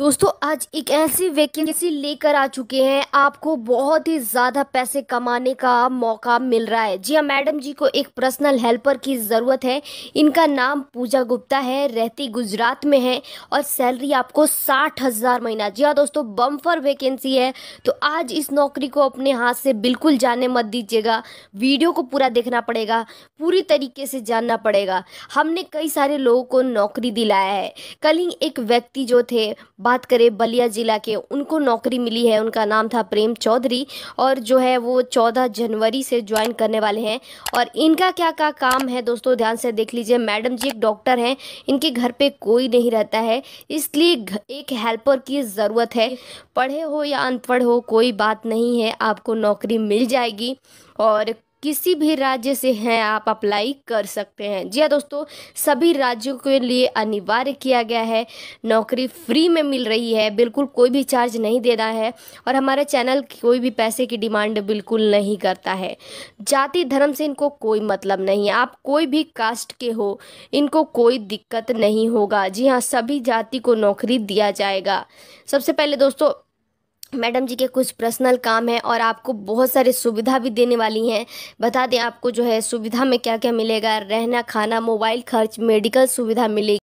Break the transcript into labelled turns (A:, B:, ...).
A: दोस्तों आज एक ऐसी वैकेंसी लेकर आ चुके हैं आपको बहुत ही ज़्यादा पैसे कमाने का मौका मिल रहा है जी हाँ मैडम जी को एक पर्सनल हेल्पर की ज़रूरत है इनका नाम पूजा गुप्ता है रहती गुजरात में है और सैलरी आपको साठ हज़ार महीना जी हाँ दोस्तों बम्फर वैकेंसी है तो आज इस नौकरी को अपने हाथ से बिल्कुल जाने मत दीजिएगा वीडियो को पूरा देखना पड़ेगा पूरी तरीके से जानना पड़ेगा हमने कई सारे लोगों को नौकरी दिलाया है कल ही एक व्यक्ति जो थे बात करें बलिया ज़िला के उनको नौकरी मिली है उनका नाम था प्रेम चौधरी और जो है वो चौदह जनवरी से ज्वाइन करने वाले हैं और इनका क्या क्या काम है दोस्तों ध्यान से देख लीजिए मैडम जी एक डॉक्टर हैं इनके घर पे कोई नहीं रहता है इसलिए एक हेल्पर की ज़रूरत है पढ़े हो या अनपढ़ हो कोई बात नहीं है आपको नौकरी मिल जाएगी और किसी भी राज्य से हैं आप अप्लाई कर सकते हैं जी हाँ दोस्तों सभी राज्यों के लिए अनिवार्य किया गया है नौकरी फ्री में मिल रही है बिल्कुल कोई भी चार्ज नहीं देना है और हमारे चैनल कोई भी पैसे की डिमांड बिल्कुल नहीं करता है जाति धर्म से इनको कोई मतलब नहीं है आप कोई भी कास्ट के हो इनको कोई दिक्कत नहीं होगा जी हाँ सभी जाति को नौकरी दिया जाएगा सबसे पहले दोस्तों मैडम जी के कुछ पर्सनल काम हैं और आपको बहुत सारी सुविधा भी देने वाली हैं बता दें आपको जो है सुविधा में क्या क्या मिलेगा रहना खाना मोबाइल खर्च मेडिकल सुविधा मिलेगी